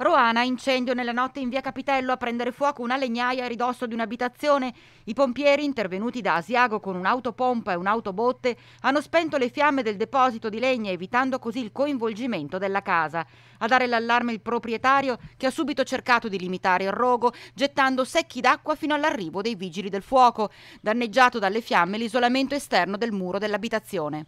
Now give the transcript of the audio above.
Roana, incendio nella notte in via Capitello a prendere fuoco una legnaia a ridosso di un'abitazione. I pompieri, intervenuti da Asiago con un'autopompa e un'autobotte, hanno spento le fiamme del deposito di legna, evitando così il coinvolgimento della casa. A dare l'allarme il proprietario, che ha subito cercato di limitare il rogo, gettando secchi d'acqua fino all'arrivo dei vigili del fuoco, danneggiato dalle fiamme l'isolamento esterno del muro dell'abitazione.